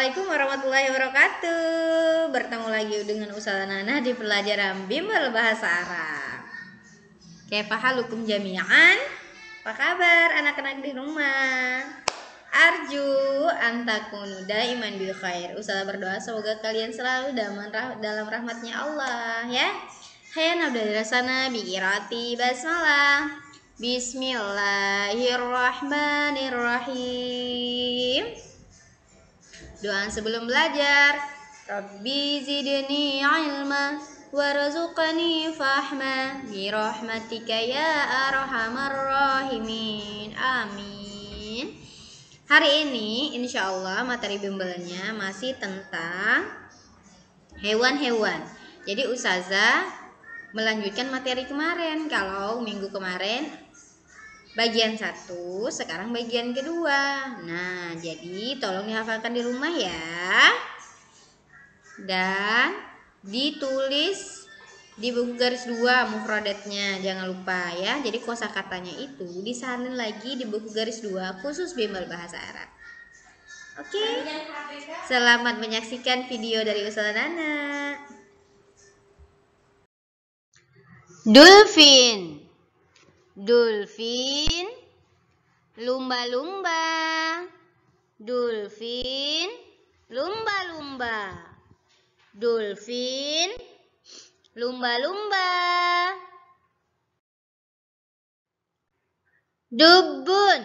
Assalamualaikum warahmatullahi wabarakatuh. Bertemu lagi dengan Ustazah Nana di pelajaran Bimbel Bahasa Arab. Kefahalukum jami'an. Apa kabar anak-anak di rumah? Arju antakunu daiman bil khair. Ustazah berdoa semoga kalian selalu dalam rahmatnya Allah ya. Hai anak dari sana bikirati basmalah. Bismillahirrahmanirrahim. Doa sebelum belajar. Rabbi zidni ilma warzuqni fahma bi rahmatika ya arhamar rahimin. Amin. Hari ini insya Allah materi bimbelnya masih tentang hewan-hewan. Jadi Usaza melanjutkan materi kemarin. Kalau minggu kemarin bagian satu, sekarang bagian kedua. Nah, jadi tolong dihafalkan di rumah ya. Dan ditulis di buku garis dua mufrodatnya, jangan lupa ya jadi kosakatanya itu disalin lagi di buku garis dua khusus bimbel bahasa Arab oke okay? selamat menyaksikan video dari Usul Nana Dolphin Dolphin lumba-lumba. Dolphin lumba-lumba. Dolphin lumba-lumba. Dubun.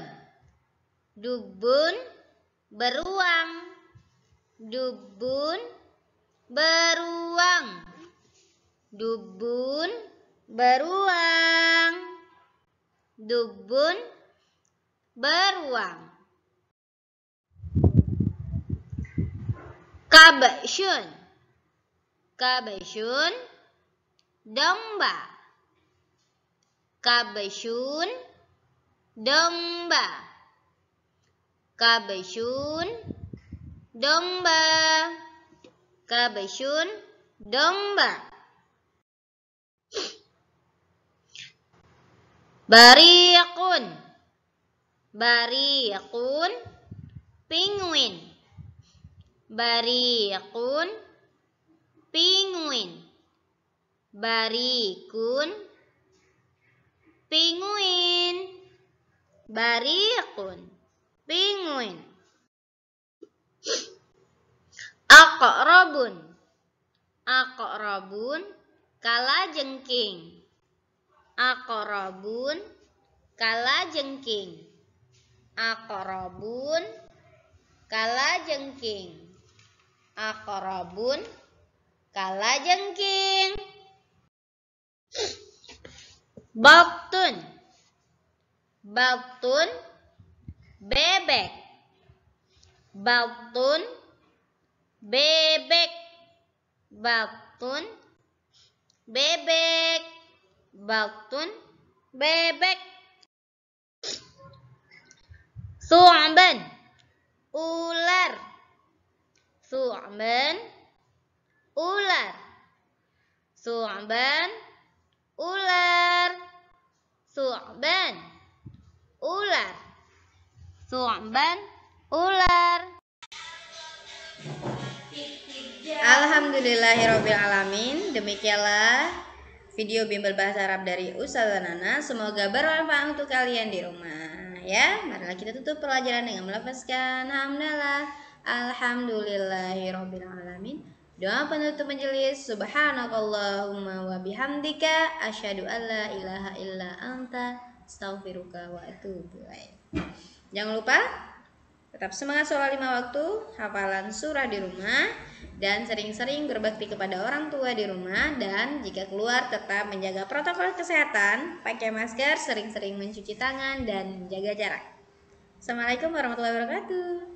Dubun beruang. Dubun beruang. Dubun beruang. dubun beruang kabasyun kabasyun domba kabasyun domba kabasyun domba kabasyun domba Bariqun. Bariqun penguin. Bariqun penguin. Barikun penguin. Bariqun penguin. Aqrabun. Aqrabun kala jengking akorobun kala jengking akorobun kala jengking akorobun kala jengking baktun baktun bebek baktun bebek baktun bebek baktun bebek su'ban ular su'ban ular su'ban ular su'ban ular su'ban ular Alhamdulillahirobbilalamin demikianlah video bimbel bahasa Arab dari Ustazah Nana. Semoga bermanfaat untuk kalian di rumah ya. Marilah kita tutup pelajaran dengan melafazkan hamdalah Alhamdulillahirrahmanirrahim Doa penutup majelis subhanakallahumma wa bihamdika alla ilaha illa anta astaghfiruka wa atubu Jangan lupa tetap semangat sholat lima waktu, hafalan surah di rumah, dan sering-sering berbakti kepada orang tua di rumah dan jika keluar tetap menjaga protokol kesehatan, pakai masker, sering-sering mencuci tangan dan menjaga jarak. Assalamualaikum warahmatullahi wabarakatuh.